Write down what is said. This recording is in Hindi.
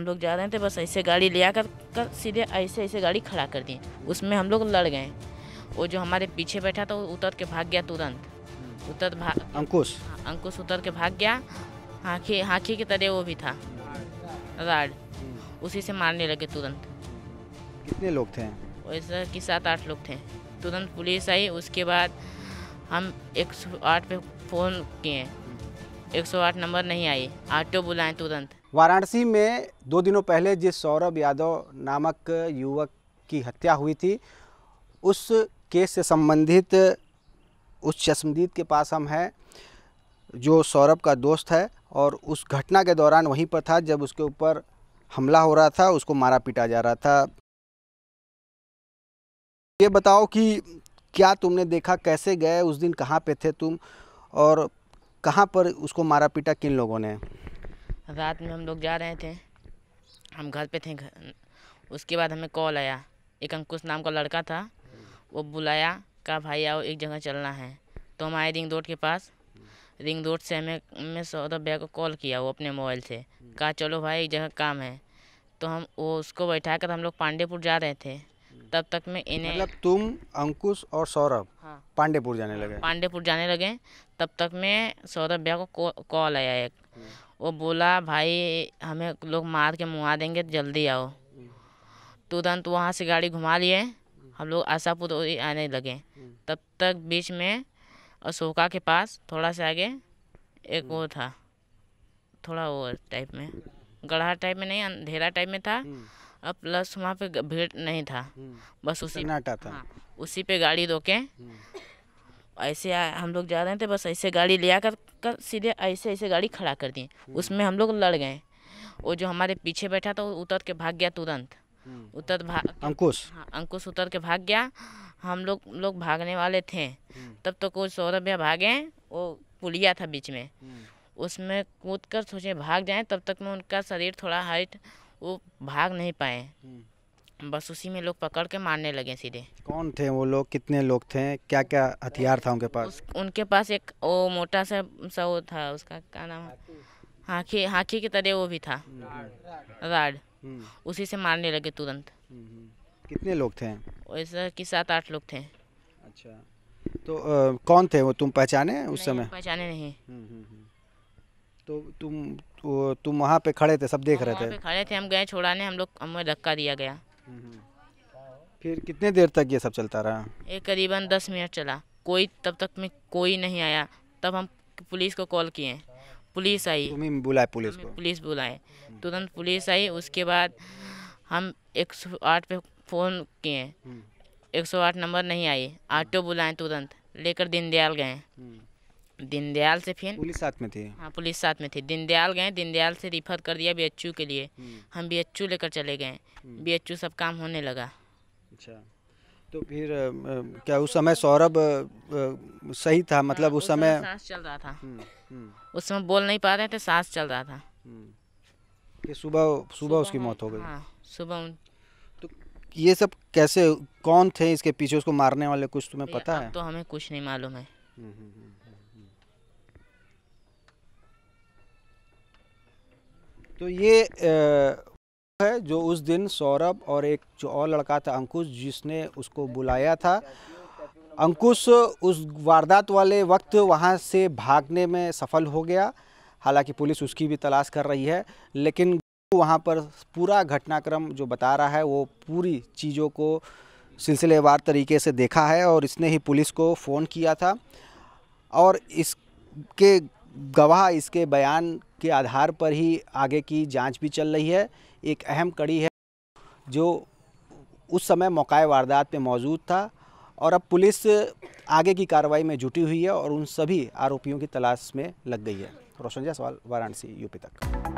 हम लोग जा रहे थे तो बस ऐसे गाड़ी ले कर कर सीधे ऐसे ऐसे गाड़ी खड़ा कर दिए उसमें हम लोग लड़ गए वो जो हमारे पीछे बैठा था वो उतर के भाग गया तुरंत हम्म। उतर भाग अंकुश हाँ, अंकुश उतर के भाग गया हाँखी हाँखी की तरह वो भी था राड हम्म। उसी से मारने लगे तुरंत कितने लोग थे वैसे कि सात आठ लोग थे तुरंत पुलिस आई उसके बाद हम एक सौ आठ पे फ़ोन किए हम्म। एक सौ आठ नंबर नहीं आई ऑटो बुलाएं तुरंत वाराणसी में दो दिनों पहले जिस सौरभ यादव नामक युवक की हत्या हुई थी उस केस से संबंधित उस चश्मदीद के पास हम हैं जो सौरभ का दोस्त है और उस घटना के दौरान वहीं पर था जब उसके ऊपर हमला हो रहा था उसको मारा पीटा जा रहा था ये बताओ कि क्या तुमने देखा कैसे गए उस दिन कहाँ पे थे तुम और कहाँ पर उसको मारा पीटा किन लोगों ने रात में हम लोग जा रहे थे हम घर पे थे उसके बाद हमें कॉल आया एक अंकुश नाम का लड़का था वो बुलाया कहा भाई आओ एक जगह चलना है तो हम आए रिंग रोड के पास रिंग रोड से हमें मैं सौरभ भैया को कॉल किया वो अपने मोबाइल से कहा चलो भाई एक जगह काम है तो हम वो उसको बैठा कर हम लोग पांडेपुर जा रहे थे तब तक मैं इन्हें मतलब तुम अंकुश और सौरभ हाँ पांडेपुर जाने लगे पांडेपुर जाने लगे तब तक मैं सौरभ भैया को कॉल आया एक वो बोला भाई हमें लोग मार के मुआ देंगे जल्दी आओ तुरंत वहाँ से गाड़ी घुमा लिए हम लोग आशापुर आने लगे तब तक बीच में अशोका के पास थोड़ा सा आगे एक वो था थोड़ा वो टाइप में गढ़ा टाइप में नहीं अंधेरा टाइप में था और प्लस वहाँ पे भीड़ नहीं था बस उसी सन्नाटा था हाँ, उसी पे गाड़ी रोके हम्म। ऐसे हम लोग जा रहे थे बस ऐसे गाड़ी लिया कर कर सीधे ऐसे ऐसे गाड़ी खड़ा कर दिए हम्म। उसमें हम लोग लड़ गए वो जो हमारे पीछे बैठा था वो उतर के भाग गया तुरंत हम्म। उतर भाग अंकुश हाँ अंकुश उतर के भाग गया हम लोग लोग भागने वाले थे हम्म। तब तो कोई सौरभ भैया भागे वो पुलिया था बीच में उसमें कूद कर सोचे भाग जाए तब तक में उनका शरीर थोड़ा हाइट वो भाग नहीं पाए बस उसी में लोग पकड़ के मारने लगे सीधे कौन थे वो लोग कितने लोग थे क्या क्या हथियार था उनके पास उनके पास एक वो मोटा सा सा वो था उसका क्या नाम हाखी हाखी की तरह वो भी था राड हम्म। उसी से मारने लगे तुरंत हम्म। कितने लोग थे वैसे कि सात आठ लोग थे अच्छा तो आ, कौन थे वो तुम पहचाने उस समय पहचाने नहीं हम्म, तो तुम तो, तुम वहाँ पे खड़े थे सब देख रहे थे खड़े थे हम गए छोड़ाने हम लोग हमें धक्का दिया गया फिर कितने देर तक ये सब चलता रहा ये करीबन दस मिनट चला कोई तब तक में कोई नहीं आया तब हम पुलिस को कॉल किए पुलिस आई तुम्हें बुलाए पुलिस को पुलिस बुलाए तुरंत पुलिस आई उसके बाद हम एक सौ आठ पे फ़ोन किए हम्म। एक सौ आठ नंबर नहीं आई ऑटो बुलाए तुरंत लेकर दीनदयाल गए हम्म। दीनदयाल से फिर पुलिस साथ में थे हाँ पुलिस साथ में थे दीनदयाल गए दीनदयाल से रिफर कर दिया बी के लिए हम्म। हम बी लेकर चले गए बी हम्म। सब काम होने लगा अच्छा तो फिर क्या उस समय सौरभ सही था हाँ, मतलब उस, उस समय सांस चल रहा था हुँ, हम्म, हुँ। उस समय बोल नहीं पा रहे थे सांस चल रहा था सुबह सुबह उसकी मौत हो गई हाँ, सुबह तो ये सब कैसे कौन थे इसके पीछे उसको मारने वाले कुछ तुम्हें पता है तो हमें कुछ नहीं मालूम है तो ये है जो उस दिन सौरभ और एक जो और लड़का था अंकुश जिसने उसको बुलाया था अंकुश उस वारदात वाले वक्त वहाँ से भागने में सफल हो गया हालांकि पुलिस उसकी भी तलाश कर रही है लेकिन वहाँ पर पूरा घटनाक्रम जो बता रहा है वो पूरी चीज़ों को सिलसिलेवार तरीके से देखा है और इसने ही पुलिस को फ़ोन किया था और इसके गवाह इसके बयान के आधार पर ही आगे की जांच भी चल रही है एक अहम कड़ी है जो उस समय मौका वारदात में मौजूद था और अब पुलिस आगे की कार्रवाई में जुटी हुई है और उन सभी आरोपियों की तलाश में लग गई है रोशन सवाल वाराणसी यूपी तक